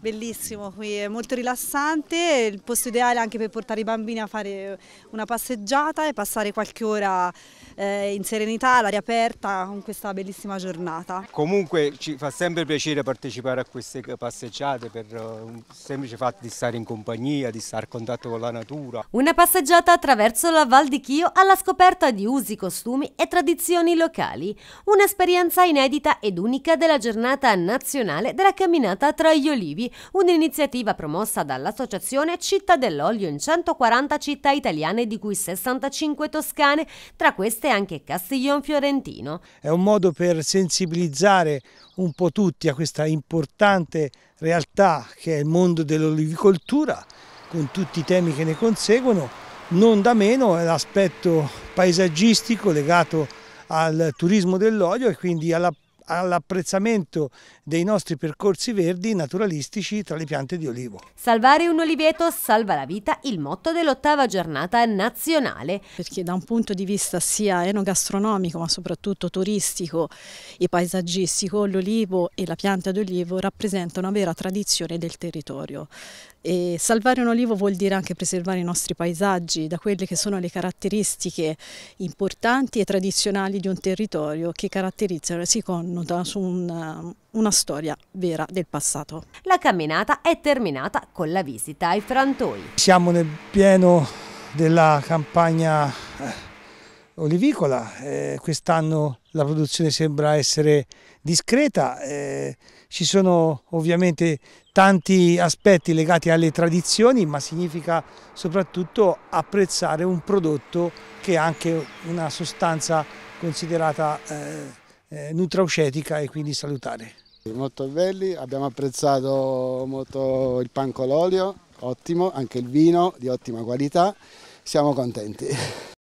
Bellissimo qui, è molto rilassante, è il posto ideale anche per portare i bambini a fare una passeggiata e passare qualche ora eh, in serenità, all'aria aperta, con questa bellissima giornata. Comunque ci fa sempre piacere partecipare a queste passeggiate per eh, un semplice fatto di stare in compagnia, di stare a contatto con la natura. Una passeggiata attraverso la Val di Chio alla scoperta di usi, costumi e tradizioni locali. Un'esperienza inedita ed unica della giornata nazionale della camminata tra gli olivi un'iniziativa promossa dall'Associazione Città dell'Olio in 140 città italiane, di cui 65 toscane, tra queste anche Castiglion Fiorentino. È un modo per sensibilizzare un po' tutti a questa importante realtà che è il mondo dell'olivicoltura, con tutti i temi che ne conseguono, non da meno è l'aspetto paesaggistico legato al turismo dell'olio e quindi alla all'apprezzamento dei nostri percorsi verdi naturalistici tra le piante di olivo. Salvare un oliveto salva la vita, il motto dell'ottava giornata nazionale. Perché da un punto di vista sia enogastronomico ma soprattutto turistico e paesaggistico l'olivo e la pianta d'olivo rappresentano una vera tradizione del territorio. E salvare un olivo vuol dire anche preservare i nostri paesaggi da quelle che sono le caratteristiche importanti e tradizionali di un territorio che caratterizzano e con connotano tenuta su una, eh, una storia vera del passato. La camminata è terminata con la visita ai frantoi. Siamo nel pieno della campagna eh, olivicola, eh, quest'anno la produzione sembra essere discreta, eh, ci sono ovviamente tanti aspetti legati alle tradizioni, ma significa soprattutto apprezzare un prodotto che è anche una sostanza considerata eh, eh, nutraucetica e quindi salutare. Molto belli, abbiamo apprezzato molto il pan con l'olio, ottimo, anche il vino di ottima qualità, siamo contenti.